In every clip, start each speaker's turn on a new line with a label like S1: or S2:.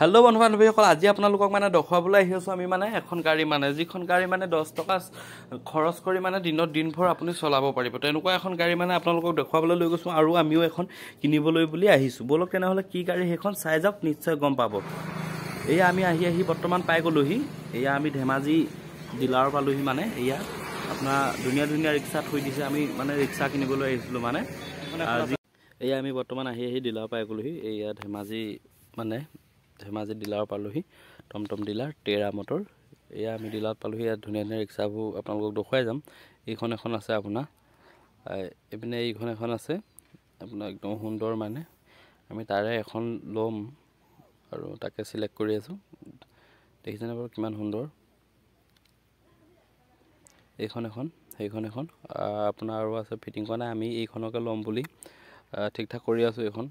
S1: hello' বন্ধু বান্ধৱীসকল আজি আপোনালোকক মানে দেখুৱাবলৈ আহিছোঁ আমি মানে এখন গাড়ী মানে যিখন গাড়ী মানে দহ টকা খৰচ কৰি মানে দিনত দিনভৰ আপুনি চলাব পাৰিব তেনেকুৱা এখন গাড়ী মানে আপোনালোকক দেখুৱাবলৈ লৈ গৈছোঁ আৰু আমিও এখন কিনিবলৈ বুলি আহিছোঁ ব'লক তেনেহ'লে কি গাড়ী সেইখন চাই যাওক নিশ্চয় গম পাব এয়া আমি আহি আহি বৰ্তমান পাই গ'লোহি এয়া আমি ধেমাজি ডিলাৰৰ পালোহি মানে এয়া আপোনাৰ ধুনীয়া ধুনীয়া ৰিক্সা থৈ দিছে আমি মানে ৰিক্সা কিনিবলৈ আহিছিলোঁ মানে এয়া আমি বৰ্তমান আহি আহি ডিলাৰ পাই গ'লোহি এয়া ধেমাজি মানে ধেমাজি ডিলাৰ পালোহি টমটম ডিলাৰ টেৰা মটৰ এয়া আমি ডিলাৰত পালোহি ইয়াত ধুনীয়া ধুনীয়া ৰিক্সাবোৰ আপোনালোকক দেখুৱাই যাম এইখন এখন আছে আপোনাৰ এইপিনে এইখন এখন আছে আপোনাৰ একদম সুন্দৰ মানে আমি তাৰে এখন ল'ম আৰু তাকে চিলেক্ট কৰি আছোঁ দেখিছেনে বাৰু কিমান সুন্দৰ এইখন এখন সেইখন এখন আপোনাৰ আৰু আছে ফিটিং কৰা নাই আমি এইখনকে ল'ম বুলি ঠিক ঠাক কৰি আছোঁ এইখন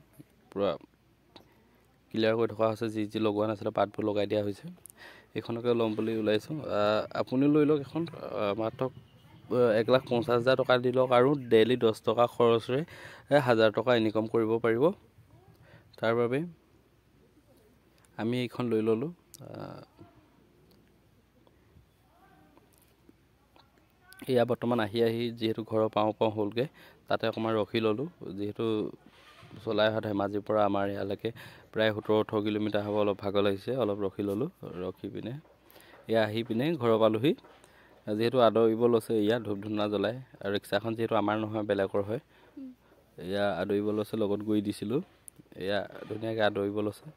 S1: পূৰা ক্লিয়াৰ কৰি থকা হৈছে যি যি লগোৱা নাছিলে পাতবোৰ লগাই দিয়া হৈছে সেইখনকে ল'ম বুলি ওলাইছোঁ আপুনি লৈ লওক এখন মাত্ৰ এক লাখ পঞ্চাছ হাজাৰ টকা দি লওক আৰু ডেইলি দহ টকা খৰচৰে হাজাৰ টকা ইনকম কৰিব পাৰিব তাৰ বাবে আমি এইখন লৈ ল'লোঁ এয়া বৰ্তমান আহি আহি যিহেতু ঘৰৰ পাওঁ পাওঁ হ'লগৈ তাতে অকণমান ৰখি ল'লোঁ যিহেতু চলাই অহা ধেমাজিৰ পৰা আমাৰ ইয়ালৈকে প্ৰায় সোতৰ ওঠৰ কিলোমিটাৰ হ'ব অলপ ভাগৰ লাগিছে অলপ ৰখি ল'লোঁ ৰখি পিনে ইয়াত আহি পিনে ঘৰৰ পালোহি যিহেতু আদৰিব লৈছে ইয়াত ধূপ ধূনা জ্বলাই আৰু ৰিক্সাখন যিহেতু আমাৰ নহয় বেলেগৰ হয় এয়া আদৰিব লৈছে লগত গৈ দিছিলোঁ এয়া ধুনীয়াকৈ আদৰিব লৈছে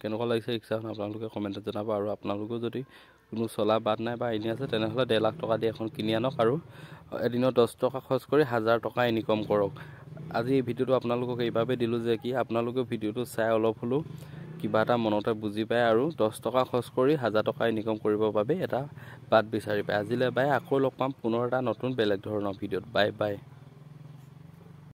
S1: কেনেকুৱা লাগিছে ৰিক্সাখন আপোনালোকে কমেণ্টত জনাব আৰু আপোনালোকেও যদি কোনো চলা বাট নাই বা এনেই আছে তেনেহ'লে ডেৰ লাখ টকা দি এখন কিনি আনক আৰু এদিনত দহ টকা খৰচ কৰি হাজাৰ টকা ইনকম কৰক আজি এই ভিডিঅ'টো আপোনালোকক এইবাবে দিলোঁ যে কি আপোনালোকে ভিডিঅ'টো চাই অলপ হ'লেও কিবা এটা মনতে বুজি পায় আৰু দহ টকা খৰচ কৰি হাজাৰ টকা ইনকম কৰিবৰ বাবে এটা বাট বিচাৰি পায় আজিলৈ বাই আকৌ লগ পাম পুনৰ এটা নতুন বেলেগ ধৰণৰ ভিডিঅ'ত বাই বাই